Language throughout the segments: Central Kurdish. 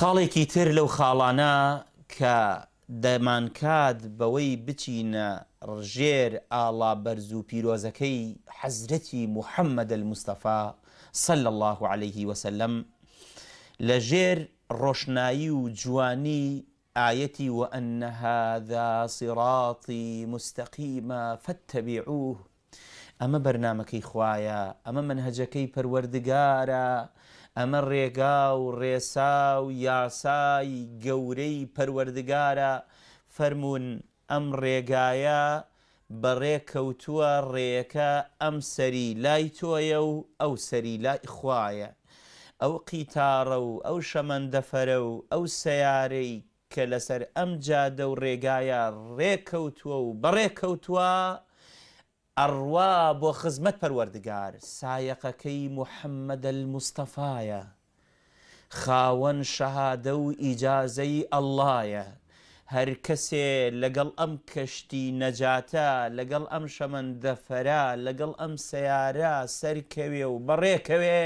خاڵێکی تر لەو خاڵانە کە دەمانکات بەوەی بچینە ڕژێر ئاڵا بەرز و پیرۆزەکەی حەزرەتی محەممەد المستەفا سل الله عليه وسلم لجير ژێر جواني آيتي وأن هذا صراطي مستقيما فاتبعوه ئەمە بەرنمەکەی خوایە ئەمە منهجەکەی پەروەردگارە ئەمە ڕێگا و ڕێسا و یاسای گەورەی پەروەردگارە فەرمونون ئەم ڕێگایە بەڕێ کەوتووە ڕێەکە ئەم سەری لای تۆیە و ئەو سەری لای خوایە ئەو قیتارە و ئەو شەمەندەفەرە و ئەو سیارەی کە لەسەر ئەم جادە و ڕێگایە ڕێکەوتووە و بەڕێکەوتووە ئەڕوا بۆ خزمەت پەروەردگار سایەقەکەی كي محمد المصطفى خاون شهادو إجازي الله هەر کەسێ لەگەڵ ئەم کەشتی نەجاتە لەگەڵ ئەم شەمەندەفەرا لەگەڵ ئەم سیارە سەرکەوێ و بەڕێکەوێ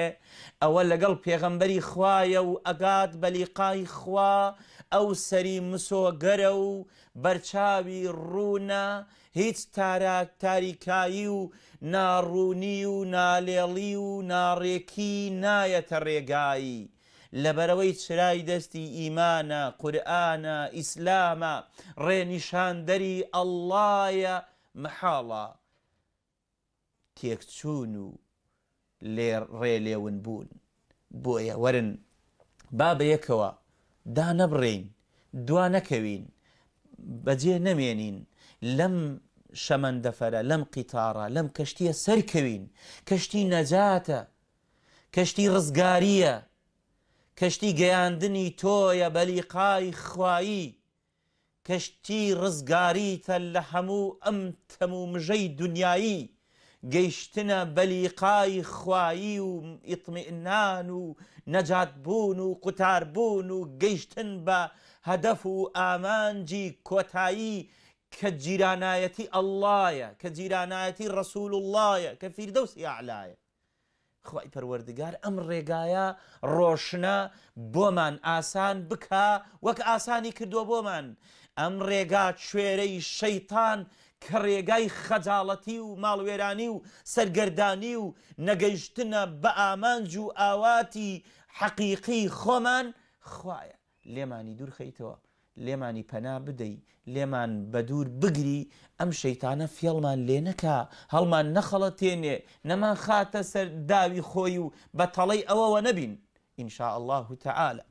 ئەوە لەگەڵ پێغەمبەری خوایە و ئەگات بەلیقای خوا ئەو سەری مسۆگەرە و بەرچاوی ڕوونە هیچ تاراک تاریکایی و ناڕوونی و نالێڵی و ناڕێکی نایەتە ڕێگایی. لەبەرەوەی چرای دەستی ئیمانە قورآانە ئیسلامە ڕێنیشاندەری ئەڵایە محاڵە تێکچوون و لێ ڕێلێون بوون بۆیە وەرن با بە یەکەوە دا نەبڕین دوا نەکەوین بەجێ نەمێنین لەم شەمەندەفەرە لەم قیتارە لەم کەشتیە سەرکەوین کەشتی نەجاتە کەشتی ڕزگاریە کەشتی گەیاندنی تۆیە بەلیقای خوایی کەشتی ڕزگاریتە لە هەموو ئەم تەموو مژەی دنیایی گەیشتنە بەلیقای خوایی و ئیتمیئنان و نەجات بوون و قوتاربوون و گەیشتن بە هەدەف و ئامانجی کۆتایی کە جیرانایەتی ئەللایە کە جیرانایەتی ڕسول اللهە کە فیردەوسی علاایە خی پەروەردگار ئەم ڕێگایە ڕۆشنە بۆمان ئاسان بکە وەک ئاسانی کردووە بۆمان ئەم ڕێگا کوێرەی شەیتان کە ڕێگای خەجاڵەتی و ماڵوێرانی و سەرگردانی و نەگەیشتنە بە ئامانج و ئاواتی حەقیقی خۆمان خوایە لێمانی دوورخەیتەوە لێمانی پەنا بدەی لێمان بە دوور بگری ئەم شەیتانە فێڵمان لێ نەکە هەڵمان نەخەڵە تێنێ نەمان خاتە سەر داوی خۆی و بە تەڵەی ئەوەوە نەبین ئینشاء الله تعالە.